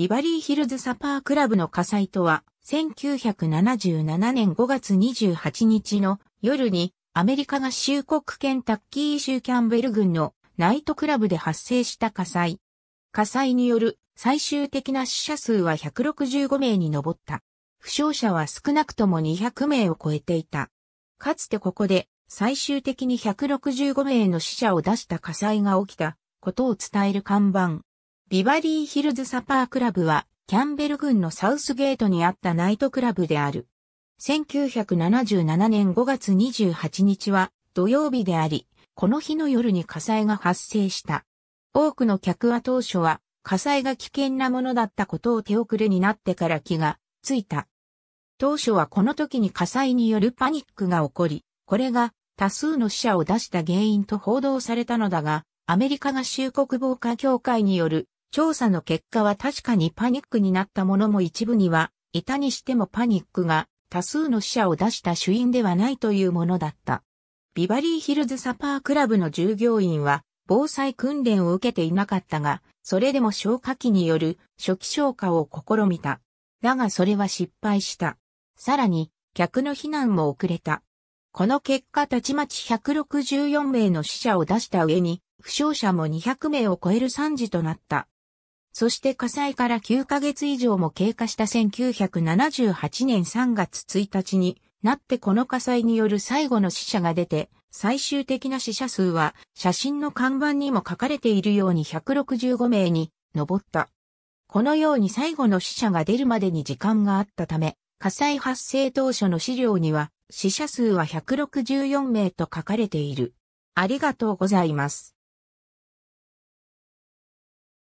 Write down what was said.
ビバリーヒルズサパークラブの火災とは、1977年5月28日の夜に、アメリカ合衆国県タッキー州キャンベル郡のナイトクラブで発生した火災。火災による最終的な死者数は165名に上った。負傷者は少なくとも200名を超えていた。かつてここで最終的に165名の死者を出した火災が起きたことを伝える看板。ビバリーヒルズサパークラブは、キャンベル郡のサウスゲートにあったナイトクラブである。1977年5月28日は土曜日であり、この日の夜に火災が発生した。多くの客は当初は火災が危険なものだったことを手遅れになってから気がついた。当初はこの時に火災によるパニックが起こり、これが多数の死者を出した原因と報道されたのだが、アメリカ合衆国防火協会による調査の結果は確かにパニックになったものも一部には、いたにしてもパニックが多数の死者を出した主因ではないというものだった。ビバリーヒルズサパークラブの従業員は、防災訓練を受けていなかったが、それでも消火器による初期消火を試みた。だがそれは失敗した。さらに、客の避難も遅れた。この結果たちまち164名の死者を出した上に、負傷者も200名を超える惨事となった。そして火災から9ヶ月以上も経過した1978年3月1日になってこの火災による最後の死者が出て、最終的な死者数は写真の看板にも書かれているように165名に上った。このように最後の死者が出るまでに時間があったため、火災発生当初の資料には死者数は164名と書かれている。ありがとうございます。